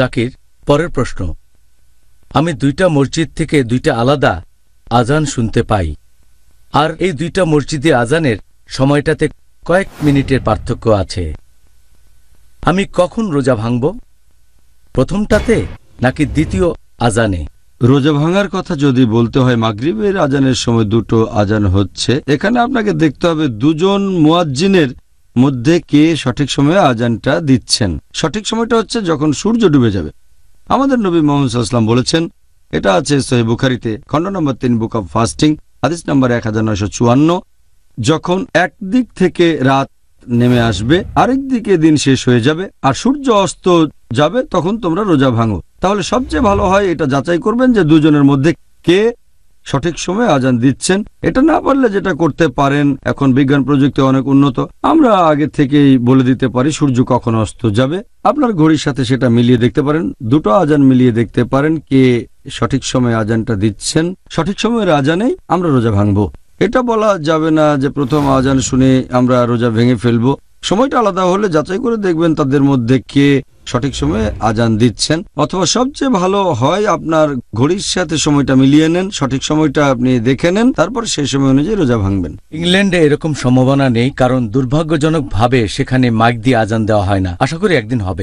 জাকির পরের প্রশ্ন আমি দুইটা মসজিদ থেকে দুইটা আলাদা আজান শুনতে পাই আর এই দুইটা মসজিদে আজানের সময়টাতে কয়েক মিনিটের পার্থক্য আছে আমি কখন রোজা ভাঙব প্রথমটাতে নাকি দ্বিতীয় আজানে রোজা ভাঙার কথা যদি বলতে হয় মাগরীবের আজানের সময় দুটো আজান হচ্ছে এখানে আপনাকে দেখতে হবে দুজন মোয়াজ্জিনের মধ্যে কে সঠিক সময়ে আজানটা দিচ্ছেন সঠিক সময়টা হচ্ছে যখন সূর্য ডুবে যাবে আমাদের নবী মোহাম্মদ সাল্লাম বলেছেন এটা আছে সোহে বুখারিতে খণ্ড নম্বর তিন বুক অব ফাস্টিং আদিস নম্বর এক যখন একদিক থেকে রাত নেমে আসবে আরেক দিকে দিন শেষ হয়ে যাবে আর সূর্য অস্ত যাবে তখন তোমরা রোজা ভাঙো তাহলে সবচেয়ে ভালো হয় এটা যাচাই করবেন যে দুজনের মধ্যে কে সঠিক সময়ে আজান দিচ্ছেন এটা না পারলে যেটা করতে পারেন এখন বিজ্ঞান প্রযুক্তি অনেক উন্নত আমরা আগে থেকেই বলে দিতে পারি সূর্য কখন অস্ত যাবে আপনার ঘড়ির সাথে সেটা মিলিয়ে দেখতে পারেন দুটো আজান মিলিয়ে দেখতে পারেন কে সঠিক সময়ে আজানটা দিচ্ছেন সঠিক সময়ের আজানেই আমরা রোজা ভাঙবো এটা বলা যাবে না যে প্রথম আজান শুনে আমরা রোজা ভেঙে ফেলবো সময়টা আলাদা হলে যাচাই করে দেখবেন তাদের মধ্যে কে সঠিক সময়ে আজান দিচ্ছেন অথবা সবচেয়ে ভালো হয় আপনার ঘড়ির সাথে সময়টা মিলিয়ে নেন সঠিক সময়টা আপনি দেখে নেন তারপর সেই সময় অনুযায়ী রোজা ভাঙবেন ইংল্যান্ডে এরকম সম্ভাবনা নেই কারণ দুর্ভাগ্যজনক ভাবে সেখানে মাইক দিয়ে আজান দেওয়া হয় না আশা করি একদিন হবে